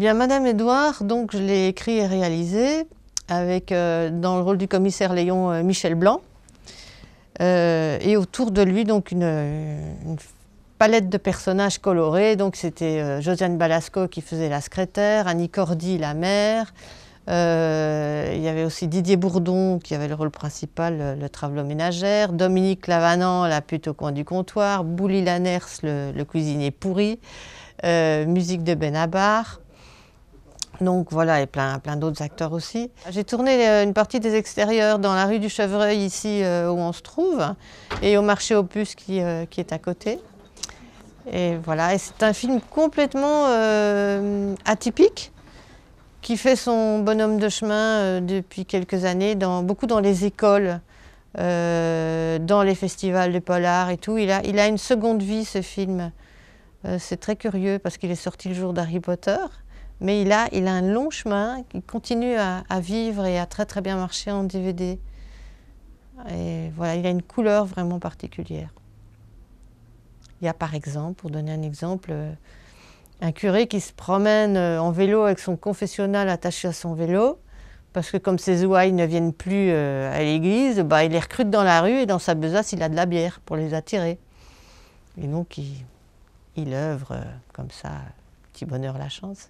Eh Madame Édouard, donc, je l'ai écrit et réalisé avec, euh, dans le rôle du commissaire Léon, euh, Michel Blanc. Euh, et autour de lui, donc, une, palette de personnages colorés. Donc, c'était Josiane Balasco qui faisait la secrétaire, Annie Cordy, la mère. il y avait aussi Didier Bourdon qui avait le rôle principal, le, le ménagère, Dominique Lavanant, la pute au coin du comptoir, Bouli Laners, le cuisinier pourri, musique de Benabar, donc voilà, et plein, plein d'autres acteurs aussi. J'ai tourné euh, une partie des extérieurs dans la rue du Chevreuil, ici euh, où on se trouve, et au marché Opus qui, euh, qui est à côté. Et voilà, et c'est un film complètement atypique qui fait son bonhomme de chemin depuis quelques années, dans, beaucoup dans les écoles, dans les festivals de polar et tout. il a une seconde vie, ce film. c'est très curieux parce qu'il est sorti le jour d'Harry Potter. Mais il a, un long chemin, il continue à, vivre et à très très bien marcher en DVD. Et voilà, il a une couleur vraiment particulière. Il y a par exemple, pour donner un exemple, euh, un curé qui se promène euh, en vélo avec son confessionnal attaché à son vélo, parce que comme ses ouailles ne viennent plus euh, à l'église, bah, il les recrute dans la rue et dans sa besace, il a de la bière pour les attirer. Et donc, il œuvre comme ça, petit bonheur, la chance.